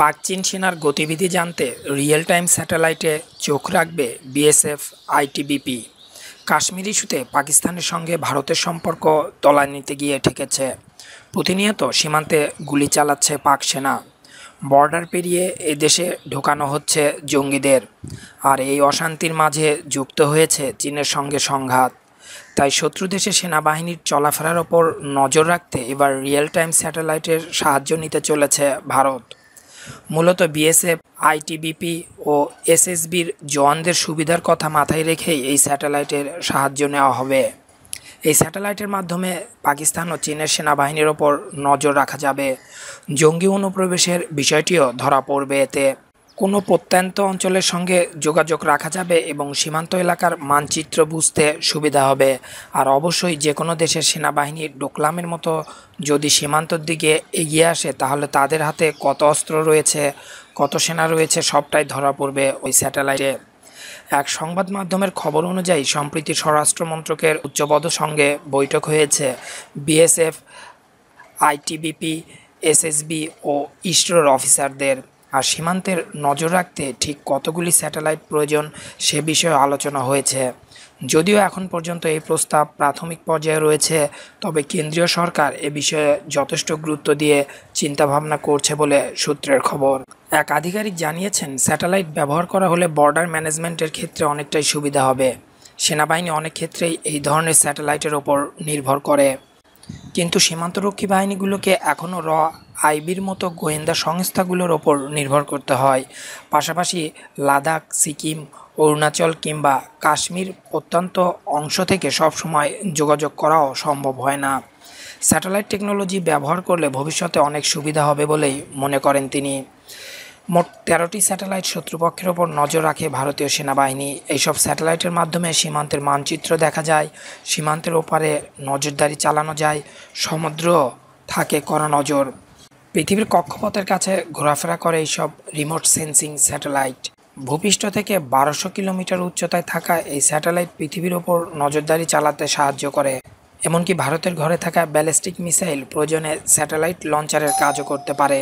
পাক চীন সেনার গতিবিধি জানতে রিয়েল টাইম স্যাটেলাইটে চোখ রাখবে বিএসএফ আইটিবিপি কাশ্মীর ইস্যুতে পাকিস্তানের সঙ্গে ভারতের সম্পর্ক নিতে গিয়ে ঠেকেছে প্রতিনিয়ত সীমান্তে গুলি চালাচ্ছে পাক সেনা বর্ডার পেরিয়ে এদেশে ঢোকানো হচ্ছে জঙ্গিদের আর এই অশান্তির মাঝে যুক্ত হয়েছে চীনের সঙ্গে সংঘাত তাই শত্রু দেশে সেনাবাহিনীর চলাফেরার ওপর নজর রাখতে এবার রিয়েল টাইম স্যাটেলাইটের সাহায্য নিতে চলেছে ভারত মূলত বিএসএফ আইটিবিপি ও এসএসবির জওয়ানদের সুবিধার কথা মাথায় রেখেই এই স্যাটেলাইটের সাহায্য নেওয়া হবে এই স্যাটেলাইটের মাধ্যমে পাকিস্তান ও চীনের সেনাবাহিনীর ওপর নজর রাখা যাবে জঙ্গি অনুপ্রবেশের বিষয়টিও ধরা পড়বে এতে কোনো প্রত্যন্ত অঞ্চলের সঙ্গে যোগাযোগ রাখা যাবে এবং সীমান্ত এলাকার মানচিত্র বুঝতে সুবিধা হবে আর অবশ্যই যে কোনো দেশের সেনাবাহিনী ডোকলামের মতো যদি সীমান্তর দিকে এগিয়ে আসে তাহলে তাদের হাতে কত অস্ত্র রয়েছে কত সেনা রয়েছে সবটাই ধরা পড়বে ওই স্যাটেলাইটে এক সংবাদ মাধ্যমের খবর অনুযায়ী সম্প্রীতি স্বরাষ্ট্রমন্ত্রকের উচ্চপদ সঙ্গে বৈঠক হয়েছে বিএসএফ আইটিবিপি এসএসবি ও ইসরোর অফিসারদের আর সীমান্তের নজর রাখতে ঠিক কতগুলি স্যাটেলাইট প্রয়োজন সে বিষয়ে আলোচনা হয়েছে যদিও এখন পর্যন্ত এই প্রস্তাব প্রাথমিক পর্যায়ে রয়েছে তবে কেন্দ্রীয় সরকার এ বিষয়ে যথেষ্ট গুরুত্ব দিয়ে চিন্তাভাবনা করছে বলে সূত্রের খবর এক আধিকারিক জানিয়েছেন স্যাটেলাইট ব্যবহার করা হলে বর্ডার ম্যানেজমেন্টের ক্ষেত্রে অনেকটাই সুবিধা হবে সেনাবাহিনী অনেক ক্ষেত্রেই এই ধরনের স্যাটেলাইটের ওপর নির্ভর করে কিন্তু সীমান্তরক্ষী বাহিনীগুলোকে এখনও র আইবির মতো গোয়েন্দা সংস্থাগুলোর ওপর নির্ভর করতে হয় পাশাপাশি লাদাখ সিকিম অরুণাচল কিংবা কাশ্মীর অত্যন্ত অংশ থেকে সবসময় যোগাযোগ করাও সম্ভব হয় না স্যাটেলাইট টেকনোলজি ব্যবহার করলে ভবিষ্যতে অনেক সুবিধা হবে বলেই মনে করেন তিনি মোট তেরোটি স্যাটেলাইট শত্রুপক্ষের ওপর নজর রাখে ভারতীয় সেনাবাহিনী এইসব স্যাটেলাইটের মাধ্যমে সীমান্তের মানচিত্র দেখা যায় সীমান্তের ওপারে নজরদারি চালানো যায় সমুদ্র থাকে করা নজর পৃথিবীর কক্ষপথের কাছে ঘোরাফেরা করে এইসব রিমোট সেন্সিং স্যাটেলাইট ভূপৃষ্ঠ থেকে বারোশো কিলোমিটার উচ্চতায় থাকা এই স্যাটেলাইট পৃথিবীর ওপর নজরদারি চালাতে সাহায্য করে এমনকি ভারতের ঘরে থাকা ব্যালিস্টিক মিসাইল প্রয়োজনে স্যাটেলাইট লঞ্চারের কাজও করতে পারে